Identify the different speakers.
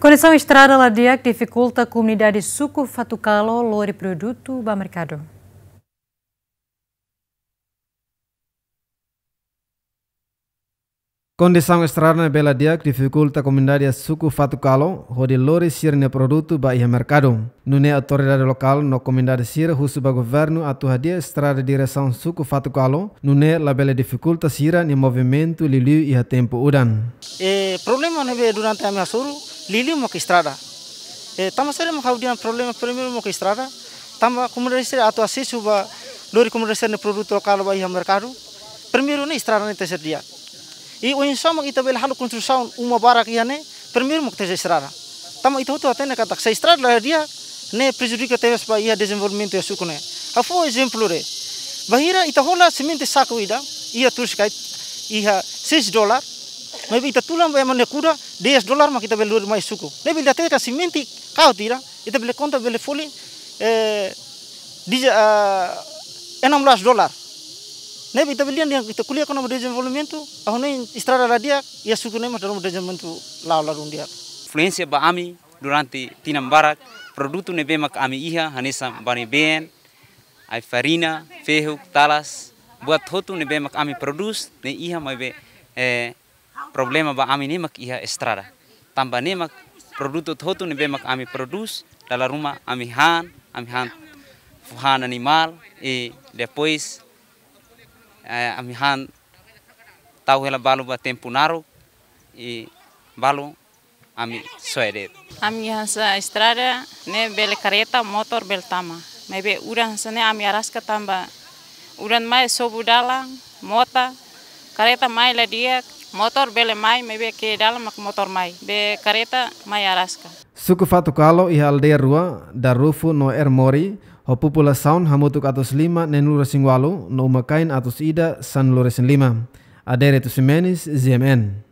Speaker 1: Condição estrada Ladiac dificulta a comunidade Suco Fatucalo, Lore Produto, Bamercado.
Speaker 2: Condição estrada na Beladiac dificulta a comunidade Suco Fatucalo, onde Lore e Sirne Produto, Bahia Mercado. Nune autoridade local no comunidade Sira, Husuba Governo, atuadia estrada direção suku Fatukalo nune labela dificulta Sira no movimento Liliu e a tempo Udan.
Speaker 3: Eh problema nebe durante a minha suru, lili mo estrada. E eh, tama sere mo haudian problema primeiro mo estrada. Tama comunidade sere atu acesso ba dori comunidade sere produto local ba ia mercado. Primeiro na estrada na terceira. E o insa mo itabel halu construção uma bara que ne primeiro mo terceira estrada. Tama itu tu atene kata se estrada la dia ne prejudica teves ba ia desenvolvimento ia suco ne. Afo exemplo re. Bahira itahola semente saco ida ia turskait ia 6 dólar Mai kita tulang bayam mana kuda, dia es dolar mah kita beli dua mai suku. Ne beli datang kasih simenti, kau tidak, kita beli konta beli foli eh, eh enam belas dolar. Ne kita beli yang kita kuliah volume itu, aku ah ne estrada dia, ya suku ne mas dalam itu lau lau dia.
Speaker 4: Fluensia ba ami durante tinambarak, produto ne bemak ami iha hanesa bani ben, ai farina, fehuk, talas, buat hotu ne bemak ami produce, ne iha mai be eh problema ba ami ni mak iha estrada. Tamba ni mak produto hotu ni be mak ami produs dala rumah ami han, ami han han animal e depois eh, ami han tau hela balu ba tempo naru e balu ami soede.
Speaker 1: Ami sa estrada ne bele kareta motor bel tama. Mebe urang sene ami araska tamba. Uran mai sobu dalang, mota, kareta mai la diak, motor bele mai mebe ke dalam mak motor mai be kereta mai araska
Speaker 2: suku fatu kalo i aldeia rua darufu rufu er Mori ho populasaun hamutuk atus lima nen singwalu no umakain atus ida san lima adere tusimenis zmn